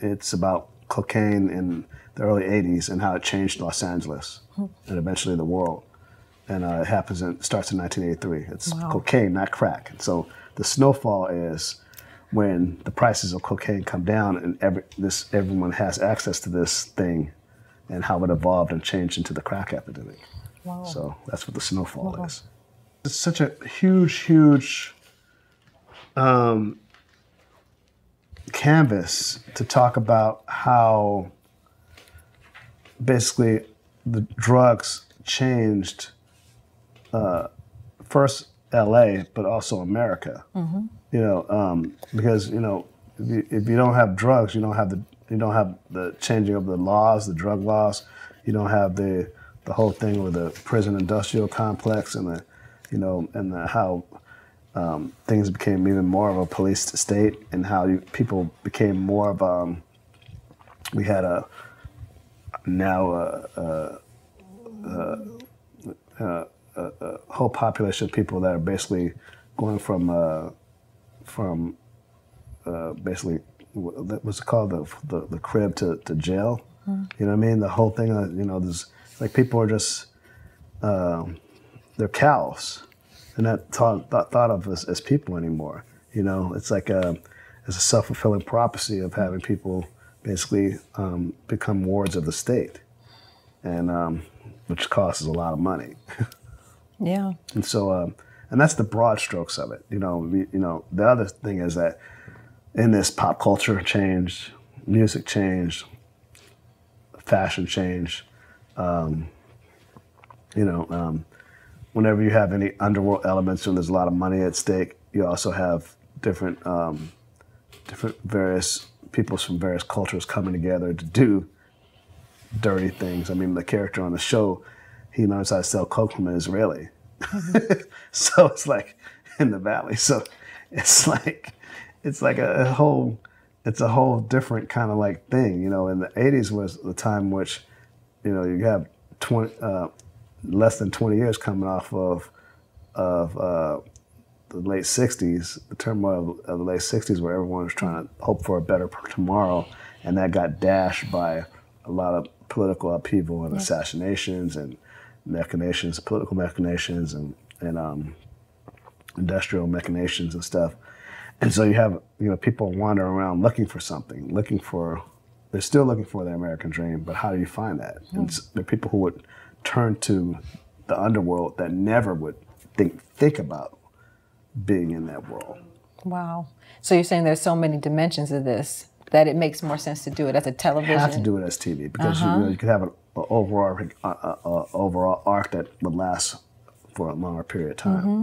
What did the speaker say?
It's about cocaine in the early 80s and how it changed Los Angeles and eventually the world. And uh, it happens and starts in 1983. It's wow. cocaine, not crack. And so the snowfall is when the prices of cocaine come down and every, this, everyone has access to this thing and how it evolved and changed into the crack epidemic. Wow. So that's what the snowfall wow. is. It's such a huge, huge um, canvas to talk about how basically the drugs changed uh, first LA, but also America. Mm-hmm. You know, um, because you know if you, if you, don't have drugs, you don't have the you don't have the changing of the laws, the drug laws. You don't have the the whole thing with the prison industrial complex and the you know and the, how um, things became even more of a policed state and how you, people became more of um, we had a now a, a, a, a, whole population of people that are basically going from uh, from uh, basically what was called the, the, the crib to, to jail. Mm-hmm. You know what I mean? The whole thing, uh, you know, there's like people are just uh, they're cows. And not thought, thought, thought of as, as people anymore. You know, it's like a, it's a self fulfilling prophecy of having people basically um, become wards of the state, and um, which costs a lot of money. yeah. And so, um, and that's the broad strokes of it. You know, you know, the other thing is that in this pop culture changed, music changed, fashion changed. Um, you know um, whenever you have any underworld elements and there's a lot of money at stake, you also have different, um, different various peoples from various cultures coming together to do dirty things. I mean, the character on the show, he learns how to sell coke from an Israeli. Mm-hmm. so it's like in the valley. So it's like it's like a, a whole it's a whole different kind of like thing. You know, in the '80s was the time which you know you have 20. Uh, less than 20 years coming off of of uh, the late 60s, the turmoil of, of, the late 60s, where everyone was trying to hope for a better tomorrow, and that got dashed by a lot of political upheaval and yes. assassinations and machinations, political machinations, and and um, industrial machinations and stuff. And so you have you know people wandering around looking for something, looking for they're still looking for the American dream, but how do you find that? Mm. And there are people who would turn to the underworld that never would think think about being in that world. Wow. So you're saying there's so many dimensions of this that it makes more sense to do it as a television. You have to do it as TV because uh-huh. you, know, you, could have an overall uh, uh, uh, overall arc that would last for a longer period of time. Mm-hmm.